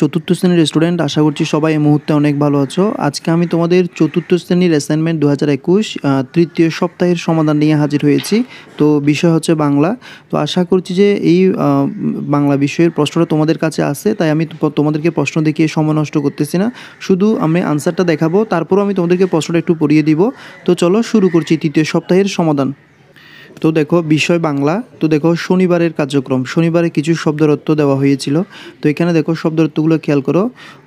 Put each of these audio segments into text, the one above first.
চতুর্থ শ্রেণীর স্টুডেন্ট আশা করছি সবাই এই মুহূর্তে অনেক ভালো আছো আজকে আমি তোমাদের চতুর্থ শ্রেণীর অ্যাসাইনমেন্ট দু হাজার একুশ তৃতীয় সপ্তাহের সমাধান নিয়ে হাজির হয়েছি তো বিষয় হচ্ছে বাংলা তো আশা করছি যে এই বাংলা বিষয়ের প্রশ্নটা তোমাদের কাছে আছে তাই আমি তোমাদেরকে প্রশ্ন দেখিয়ে সময় নষ্ট করতেছি না শুধু আমি আনসারটা দেখাবো তারপরও আমি তোমাদেরকে প্রশ্নটা একটু পড়িয়ে দিব তো চলো শুরু করছি তৃতীয় সপ্তাহের সমাধান তো দেখো বিষয় বাংলা তো দেখো শনিবারের কার্যক্রম শনিবারে কিছু শব্দের অর্থ দেওয়া হয়েছিল তো এখানে দেখো শব্দের অর্থগুলো খেয়াল করো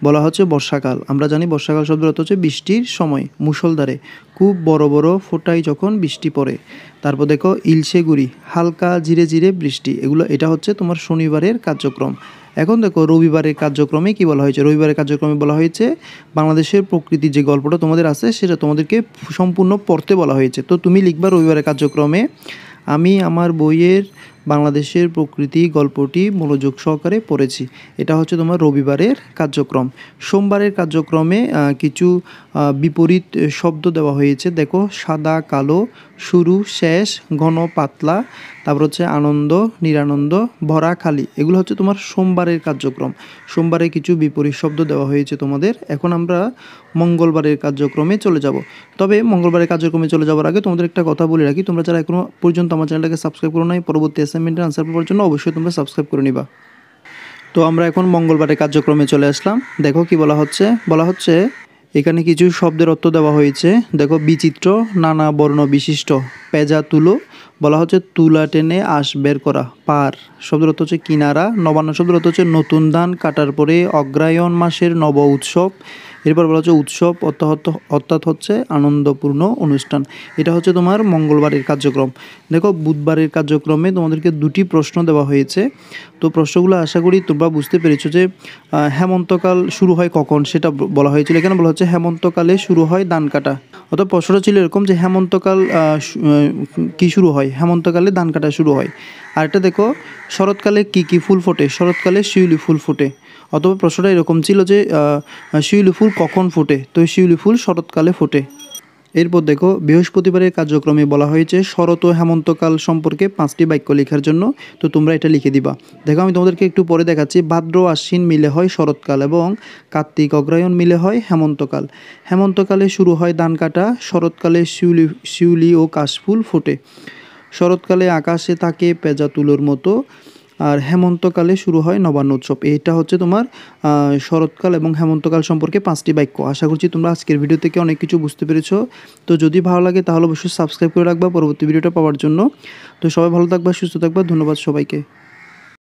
বলা হচ্ছে বর্ষাকাল আমরা জানি বর্ষাকাল শব্দের অর্থ হচ্ছে বৃষ্টির সময় মুসলধারে খুব বড় বড় ফোটাই যখন বৃষ্টি পড়ে তারপর দেখো ইলশেগুড়ি হালকা জিরে জিরে বৃষ্টি এগুলো এটা হচ্ছে তোমার শনিবারের কার্যক্রম এখন দেখো রবিবারের কার্যক্রমে কি বলা হয়েছে রবিবারের কার্যক্রমে বলা হয়েছে বাংলাদেশের প্রকৃতি যে গল্পটা তোমাদের আছে সেটা তোমাদেরকে সম্পূর্ণ পড়তে বলা হয়েছে তো তুমি লিখবা রবিবারের কার্যক্রমে আমি আমার বইয়ের বাংলাদেশের প্রকৃতি গল্পটি মনোযোগ সহকারে পড়েছি এটা হচ্ছে তোমার রবিবারের কার্যক্রম সোমবারের কার্যক্রমে কিছু বিপরীত শব্দ দেওয়া হয়েছে দেখো সাদা কালো শুরু শেষ ঘন পাতলা তারপর হচ্ছে আনন্দ নিরানন্দ ভরা খালি এগুলো হচ্ছে তোমার সোমবারের কার্যক্রম সোমবারে কিছু বিপরীত শব্দ দেওয়া হয়েছে তোমাদের এখন আমরা মঙ্গলবারের কার্যক্রমে চলে যাব তবে মঙ্গলবারের কার্যক্রমে চলে যাওয়ার আগে তোমাদের একটা কথা বলে রাখি তোমরা যারা এখনো পর্যন্ত আমার চ্যানেলটাকে সাবস্ক্রাইব করো নাই পরবর্তী অ্যাসাইনমেন্টের আনসার পাওয়ার জন্য অবশ্যই তোমরা সাবস্ক্রাইব করে নিবা তো আমরা এখন মঙ্গলবারের কার্যক্রমে চলে আসলাম দেখো কি বলা হচ্ছে বলা হচ্ছে এখানে কিছু শব্দের অর্থ দেওয়া হয়েছে দেখো বিচিত্র নানা বর্ণ বিশিষ্ট পেজা তুলো বলা হচ্ছে তুলা টেনে আশ বের করা পার শব্দের অর্থ হচ্ছে কিনারা নবান্ন শব্দের অর্থ হচ্ছে নতুন ধান কাটার পরে অগ্রায়ণ মাসের নব উৎসব এরপর বলা হচ্ছে উৎসব অর্থাৎ অর্থাৎ হচ্ছে আনন্দপূর্ণ অনুষ্ঠান এটা হচ্ছে তোমার মঙ্গলবারের কার্যক্রম দেখো বুধবারের কার্যক্রমে তোমাদেরকে দুটি প্রশ্ন দেওয়া হয়েছে তো প্রশ্নগুলো আশা করি তোমরা বুঝতে পেরেছো যে হেমন্তকাল শুরু হয় কখন সেটা বলা হয়েছিল এখানে বলা হচ্ছে হেমন্তকালে শুরু হয় ধান কাটা অর্থাৎ প্রশ্নটা ছিল এরকম যে হেমন্তকাল কি শুরু হয় হেমন্তকালে ধান কাটা শুরু হয় আর এটা দেখো শরৎকালে কি কি ফুল ফোটে শরৎকালে শিউলি ফুল ফোটে অথবা প্রশ্নটা এরকম ছিল যে শিউলি ফুল কখন ফুটে তো শিউলি ফুল শরৎকালে ফুটে এরপর দেখো বৃহস্পতিবারের কার্যক্রমে বলা হয়েছে শরৎ ও হেমন্তকাল সম্পর্কে পাঁচটি বাক্য লেখার জন্য তো তোমরা এটা লিখে দিবা দেখো আমি তোমাদেরকে একটু পরে দেখাচ্ছি ভাদ্র আশ্বিন মিলে হয় শরৎকাল এবং কার্তিক অগ্রায়ণ মিলে হয় হেমন্তকাল হেমন্তকালে শুরু হয় ধান কাটা শরৎকালে শিউলি শিউলি ও কাশফুল ফোটে শরৎকালে আকাশে থাকে পেঁজা তুলোর মতো আর হেমন্তকালে শুরু হয় নবান্ন উৎসব এটা হচ্ছে তোমার শরৎকাল এবং হেমন্তকাল সম্পর্কে পাঁচটি বাক্য আশা করছি তোমরা আজকের ভিডিও থেকে অনেক কিছু বুঝতে পেরেছ তো যদি ভালো লাগে তাহলে অবশ্যই সাবস্ক্রাইব করে রাখবা পরবর্তী ভিডিওটা পাওয়ার জন্য তো সবাই ভালো থাকবা সুস্থ থাকবা ধন্যবাদ সবাইকে